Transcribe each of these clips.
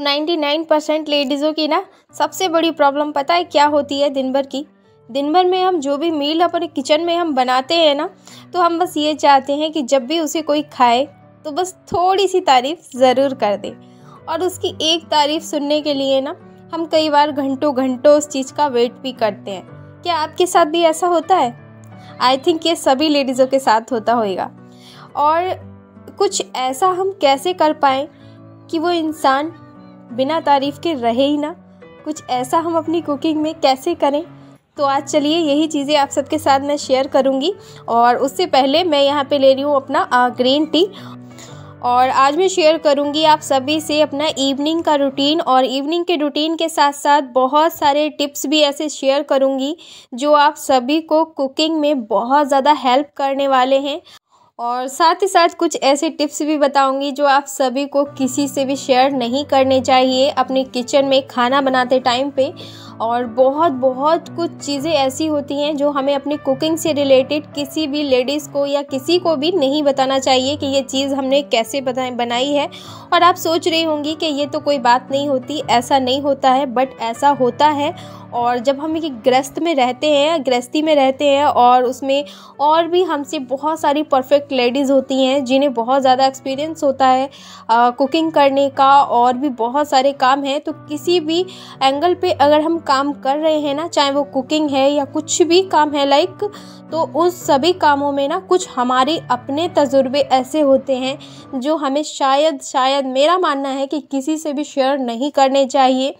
तो 99 परसेंट लेडीज़ों की ना सबसे बड़ी प्रॉब्लम पता है क्या होती है दिन भर की दिन भर में हम जो भी मील अपने किचन में हम बनाते हैं ना तो हम बस ये चाहते हैं कि जब भी उसे कोई खाए तो बस थोड़ी सी तारीफ़ ज़रूर कर दे और उसकी एक तारीफ़ सुनने के लिए ना हम कई बार घंटों घंटों उस चीज़ का वेट भी करते हैं क्या आपके साथ भी ऐसा होता है आई थिंक ये सभी लेडीज़ों के साथ होता होगा और कुछ ऐसा हम कैसे कर पाएँ कि वो इंसान बिना तारीफ़ के रहे ही ना कुछ ऐसा हम अपनी कुकिंग में कैसे करें तो आज चलिए यही चीज़ें आप सबके साथ मैं शेयर करूँगी और उससे पहले मैं यहाँ पे ले रही हूँ अपना ग्रीन टी और आज मैं शेयर करूँगी आप सभी से अपना इवनिंग का रूटीन और इवनिंग के रूटीन के साथ साथ बहुत सारे टिप्स भी ऐसे शेयर करूँगी जो आप सभी को कुकिंग में बहुत ज़्यादा हेल्प करने वाले हैं और साथ ही साथ कुछ ऐसे टिप्स भी बताऊंगी जो आप सभी को किसी से भी शेयर नहीं करने चाहिए अपने किचन में खाना बनाते टाइम पे और बहुत बहुत कुछ चीज़ें ऐसी होती हैं जो हमें अपनी कुकिंग से रिलेटेड किसी भी लेडीज़ को या किसी को भी नहीं बताना चाहिए कि ये चीज़ हमने कैसे बनाई है और आप सोच रही होंगी कि ये तो कोई बात नहीं होती ऐसा नहीं होता है बट ऐसा होता है और जब हम एक ग्रस्त में रहते हैं ग्रस्ती में रहते हैं और उसमें और भी हमसे बहुत सारी परफेक्ट लेडीज़ होती हैं जिन्हें बहुत ज़्यादा एक्सपीरियंस होता है आ, कुकिंग करने का और भी बहुत सारे काम हैं तो किसी भी एंगल पे अगर हम काम कर रहे हैं ना चाहे वो कुकिंग है या कुछ भी काम है लाइक तो उन सभी कामों में ना कुछ हमारे अपने तजुर्बे ऐसे होते हैं जो हमें शायद शायद मेरा मानना है कि किसी से भी शेयर नहीं करने चाहिए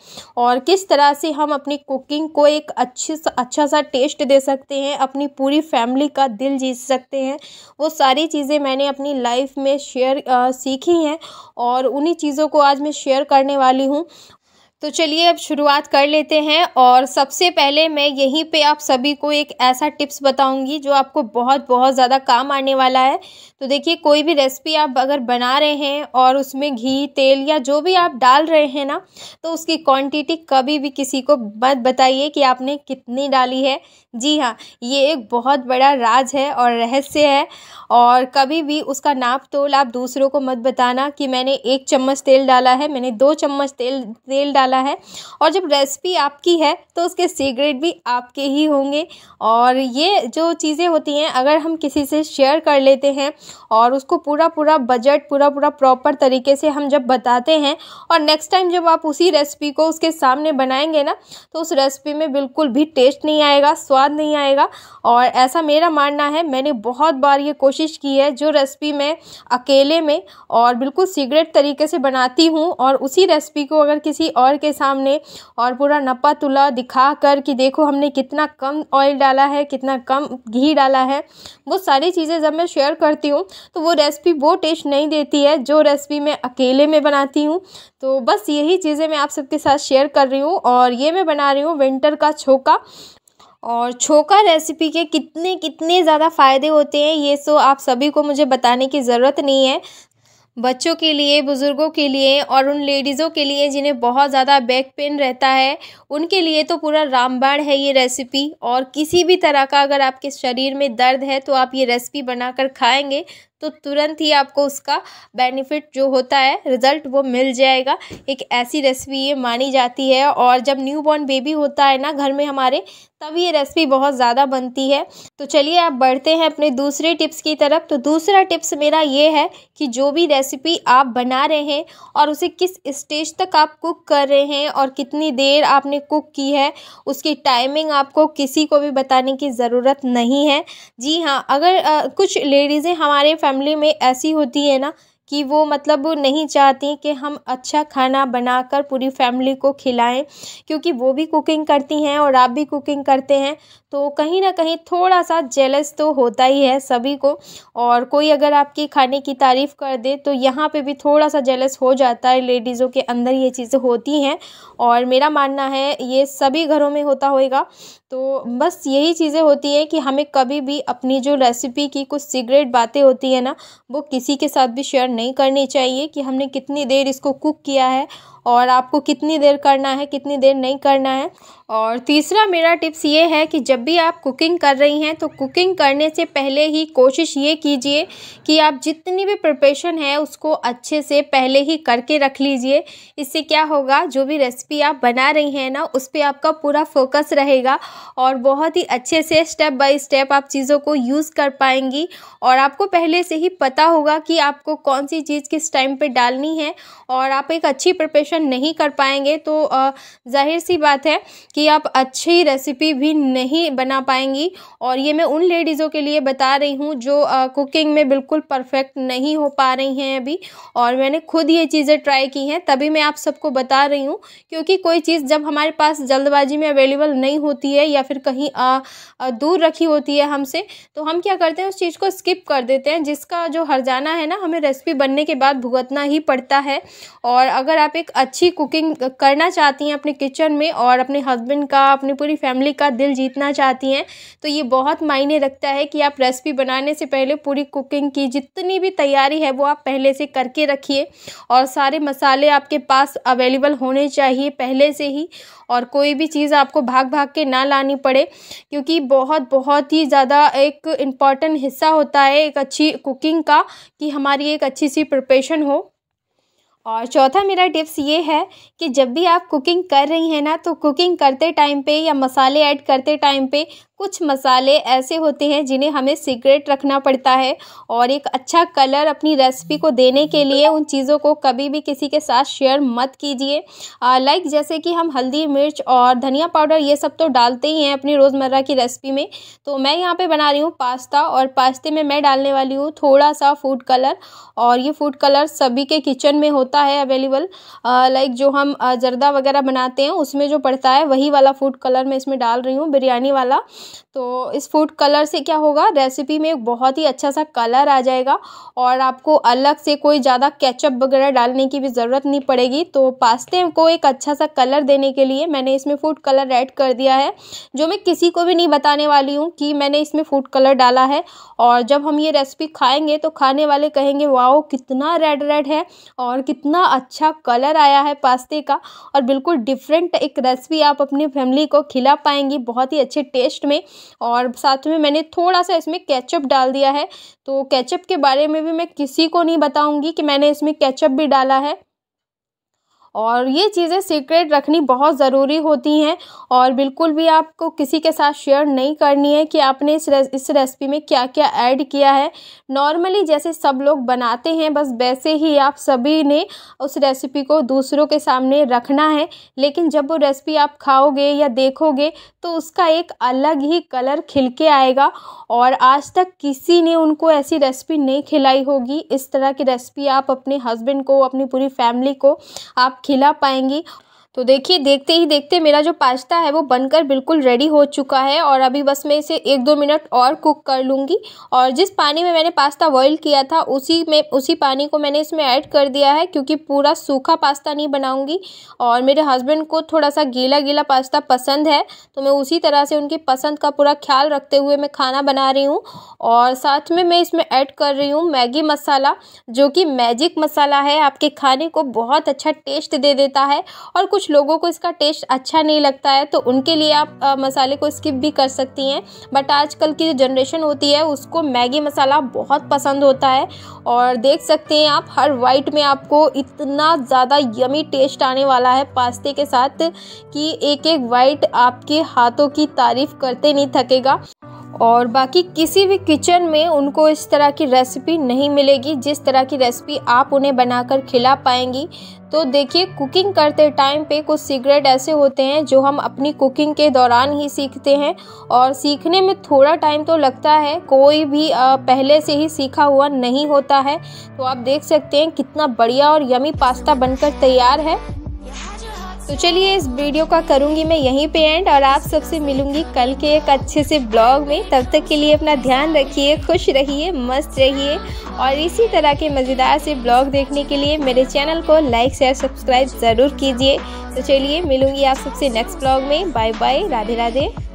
और किस तरह से हम अपनी कुकिंग को एक अच्छे सा अच्छा सा टेस्ट दे सकते हैं अपनी पूरी फैमिली का दिल जीत सकते हैं वो सारी चीज़ें मैंने अपनी लाइफ में शेयर सीखी हैं और उन्हीं चीज़ों को आज मैं शेयर करने वाली हूँ तो चलिए अब शुरुआत कर लेते हैं और सबसे पहले मैं यहीं पे आप सभी को एक ऐसा टिप्स बताऊंगी जो आपको बहुत बहुत ज़्यादा काम आने वाला है तो देखिए कोई भी रेसिपी आप अगर बना रहे हैं और उसमें घी तेल या जो भी आप डाल रहे हैं ना तो उसकी क्वांटिटी कभी भी किसी को मत बताइए कि आपने कितनी डाली है जी हाँ ये एक बहुत बड़ा राज है और रहस्य है और कभी भी उसका नाप तोल आप दूसरों को मत बताना कि मैंने एक चम्मच तेल डाला है मैंने दो चम्मच तेल तेल डाला है और जब रेसिपी आपकी है तो उसके सीक्रेट भी आपके ही होंगे और ये जो चीज़ें होती हैं अगर हम किसी से शेयर कर लेते हैं और उसको पूरा पूरा बजट पूरा पूरा प्रॉपर तरीके से हम जब बताते हैं और नेक्स्ट टाइम जब आप उसी रेसिपी को उसके सामने बनाएंगे ना तो उस रेसिपी में बिल्कुल भी टेस्ट नहीं आएगा स्वाद स्वाद नहीं आएगा और ऐसा मेरा मानना है मैंने बहुत बार ये कोशिश की है जो रेसिपी मैं अकेले में और बिल्कुल सीक्रेट तरीके से बनाती हूँ और उसी रेसिपी को अगर किसी और के सामने और पूरा नपा तुला दिखा कर कि देखो हमने कितना कम ऑयल डाला है कितना कम घी डाला है वो सारी चीज़ें जब मैं शेयर करती हूँ तो वो रेसिपी वो टेस्ट नहीं देती है जो रेसिपी मैं अकेले में बनाती हूँ तो बस यही चीज़ें मैं आप सबके साथ शेयर कर रही हूँ और ये मैं बना रही हूँ विंटर का छोका और छोका रेसिपी के कितने कितने ज़्यादा फ़ायदे होते हैं ये सो तो आप सभी को मुझे बताने की ज़रूरत नहीं है बच्चों के लिए बुज़ुर्गों के लिए और उन लेडीज़ों के लिए जिन्हें बहुत ज़्यादा बैक पेन रहता है उनके लिए तो पूरा रामबाण है ये रेसिपी और किसी भी तरह का अगर आपके शरीर में दर्द है तो आप ये रेसिपी बनाकर खाएंगे तो तुरंत ही आपको उसका बेनिफिट जो होता है रिज़ल्ट वो मिल जाएगा एक ऐसी रेसिपी ये मानी जाती है और जब न्यू बॉर्न बेबी होता है ना घर में हमारे तब ये रेसिपी बहुत ज़्यादा बनती है तो चलिए आप बढ़ते हैं अपने दूसरे टिप्स की तरफ तो दूसरा टिप्स मेरा ये है कि जो भी रेसिपी आप बना रहे हैं और उसे किस स्टेज तक आप कुक कर रहे हैं और कितनी देर आपने कुक की है उसकी टाइमिंग आपको किसी को भी बताने की ज़रूरत नहीं है जी हाँ अगर आ, कुछ लेडीज़ें हमारे फैमिली में ऐसी होती है ना कि वो मतलब नहीं चाहती कि हम अच्छा खाना बनाकर पूरी फैमिली को खिलाएं क्योंकि वो भी कुकिंग करती हैं और आप भी कुकिंग करते हैं तो कहीं ना कहीं थोड़ा सा जेलस तो होता ही है सभी को और कोई अगर आपकी खाने की तारीफ़ कर दे तो यहाँ पे भी थोड़ा सा जेलस हो जाता है लेडीज़ों के अंदर ये चीज़ें होती हैं और मेरा मानना है ये सभी घरों में होता होएगा तो बस यही चीज़ें होती हैं कि हमें कभी भी अपनी जो रेसिपी की कुछ सीग्रेट बातें होती हैं ना वो किसी के साथ भी शेयर नहीं करनी चाहिए कि हमने कितनी देर इसको कुक किया है और आपको कितनी देर करना है कितनी देर नहीं करना है और तीसरा मेरा टिप्स ये है कि जब भी आप कुकिंग कर रही हैं तो कुकिंग करने से पहले ही कोशिश ये कीजिए कि आप जितनी भी प्रिपरेशन है उसको अच्छे से पहले ही करके रख लीजिए इससे क्या होगा जो भी रेसिपी आप बना रही हैं ना उस पर आपका पूरा फोकस रहेगा और बहुत ही अच्छे से स्टेप बाय स्टेप आप चीज़ों को यूज़ कर पाएंगी और आपको पहले से ही पता होगा कि आपको कौन सी चीज़ किस टाइम पर डालनी है और आप एक अच्छी प्रिपरेशन नहीं कर पाएंगे तो जाहिर सी बात है कि आप अच्छी रेसिपी भी नहीं बना पाएंगी और ये मैं उन लेडीज़ों के लिए बता रही हूँ जो कुकिंग में बिल्कुल परफेक्ट नहीं हो पा रही हैं अभी और मैंने खुद ये चीज़ें ट्राई की हैं तभी मैं आप सबको बता रही हूँ क्योंकि कोई चीज़ जब हमारे पास जल्दबाजी में अवेलेबल नहीं होती है या फिर कहीं आ, आ, दूर रखी होती है हमसे तो हम क्या करते हैं उस चीज़ को स्किप कर देते हैं जिसका जो हरजाना है ना हमें रेसिपी बनने के बाद भुगतना ही पड़ता है और अगर आप एक अच्छी कुकिंग करना चाहती हैं अपने किचन में और अपने हस्बैंड का अपनी पूरी फैमिली का दिल जीतना चाहती हैं तो ये बहुत मायने रखता है कि आप रेसिपी बनाने से पहले पूरी कुकिंग की जितनी भी तैयारी है वो आप पहले से करके रखिए और सारे मसाले आपके पास अवेलेबल होने चाहिए पहले से ही और कोई भी चीज़ आपको भाग भाग के ना लानी पड़े क्योंकि बहुत बहुत ही ज़्यादा एक इम्पॉर्टेंट हिस्सा होता है एक अच्छी कुकिंग का कि हमारी एक अच्छी सी प्रिपेशन हो और चौथा मेरा टिप्स ये है कि जब भी आप कुकिंग कर रही हैं ना तो कुकिंग करते टाइम पे या मसाले ऐड करते टाइम पे कुछ मसाले ऐसे होते हैं जिन्हें हमें सीक्रेट रखना पड़ता है और एक अच्छा कलर अपनी रेसिपी को देने के लिए उन चीज़ों को कभी भी किसी के साथ शेयर मत कीजिए लाइक जैसे कि हम हल्दी मिर्च और धनिया पाउडर ये सब तो डालते ही हैं अपनी रोज़मर्रा की रेसिपी में तो मैं यहाँ पे बना रही हूँ पास्ता और पास्ते में मैं डालने वाली हूँ थोड़ा सा फूड कलर और ये फूड कलर सभी के किचन में होता है अवेलेबल लाइक जो हम जर्दा वगैरह बनाते हैं उसमें जो पड़ता है वही वाला फूड कलर मैं इसमें डाल रही हूँ बिरयानी वाला तो इस फूड कलर से क्या होगा रेसिपी में बहुत ही अच्छा सा कलर आ जाएगा और आपको अलग से कोई ज़्यादा केचप वगैरह डालने की भी ज़रूरत नहीं पड़ेगी तो पास्ते को एक अच्छा सा कलर देने के लिए मैंने इसमें फूड कलर ऐड कर दिया है जो मैं किसी को भी नहीं बताने वाली हूँ कि मैंने इसमें फूड कलर डाला है और जब हम ये रेसिपी खाएंगे तो खाने वाले कहेंगे वाओ कितना रेड रेड है और कितना अच्छा कलर आया है पास्ते का और बिल्कुल डिफरेंट एक रेसिपी आप अपनी फैमिली को खिला पाएंगी बहुत ही अच्छे टेस्ट में में और साथ में मैंने थोड़ा सा इसमें केचप डाल दिया है तो केचप के बारे में भी मैं किसी को नहीं बताऊँगी कि मैंने इसमें केचप भी डाला है और ये चीज़ें सीक्रेट रखनी बहुत ज़रूरी होती हैं और बिल्कुल भी आपको किसी के साथ शेयर नहीं करनी है कि आपने इस रे, इस रेसिपी में क्या क्या ऐड किया है नॉर्मली जैसे सब लोग बनाते हैं बस वैसे ही आप सभी ने उस रेसिपी को दूसरों के सामने रखना है लेकिन जब वो रेसिपी आप खाओगे या देखोगे तो उसका एक अलग ही कलर खिल के आएगा और आज तक किसी ने उनको ऐसी रेसिपी नहीं खिलाई होगी इस तरह की रेसिपी आप अपने हस्बैंड को अपनी पूरी फैमिली को आप खिला पाएंगी तो देखिए देखते ही देखते मेरा जो पास्ता है वो बनकर बिल्कुल रेडी हो चुका है और अभी बस मैं इसे एक दो मिनट और कुक कर लूँगी और जिस पानी में मैंने पास्ता बॉयल किया था उसी में उसी पानी को मैंने इसमें ऐड कर दिया है क्योंकि पूरा सूखा पास्ता नहीं बनाऊँगी और मेरे हस्बैंड को थोड़ा सा गीला गीला पास्ता पसंद है तो मैं उसी तरह से उनकी पसंद का पूरा ख्याल रखते हुए मैं खाना बना रही हूँ और साथ में मैं इसमें ऐड कर रही हूँ मैगी मसाला जो कि मैजिक मसाला है आपके खाने को बहुत अच्छा टेस्ट दे देता है और कुछ कुछ लोगों को इसका टेस्ट अच्छा नहीं लगता है तो उनके लिए आप आ, मसाले को स्किप भी कर सकती हैं बट आजकल की जो जनरेशन होती है उसको मैगी मसाला बहुत पसंद होता है और देख सकते हैं आप हर वाइट में आपको इतना ज़्यादा यमी टेस्ट आने वाला है पास्ते के साथ कि एक एक वाइट आपके हाथों की तारीफ करते नहीं थकेगा और बाकी किसी भी किचन में उनको इस तरह की रेसिपी नहीं मिलेगी जिस तरह की रेसिपी आप उन्हें बनाकर खिला पाएंगी तो देखिए कुकिंग करते टाइम पे कुछ सीक्रेट ऐसे होते हैं जो हम अपनी कुकिंग के दौरान ही सीखते हैं और सीखने में थोड़ा टाइम तो लगता है कोई भी पहले से ही सीखा हुआ नहीं होता है तो आप देख सकते हैं कितना बढ़िया और यमी पास्ता बनकर तैयार है तो चलिए इस वीडियो का करूँगी मैं यहीं पे एंड और आप सबसे मिलूंगी कल के एक अच्छे से ब्लॉग में तब तक के लिए अपना ध्यान रखिए खुश रहिए मस्त रहिए और इसी तरह के मज़ेदार से ब्लॉग देखने के लिए मेरे चैनल को लाइक शेयर सब्सक्राइब ज़रूर कीजिए तो चलिए मिलूँगी आप सबसे नेक्स्ट ब्लॉग में बाय बाय राधे राधे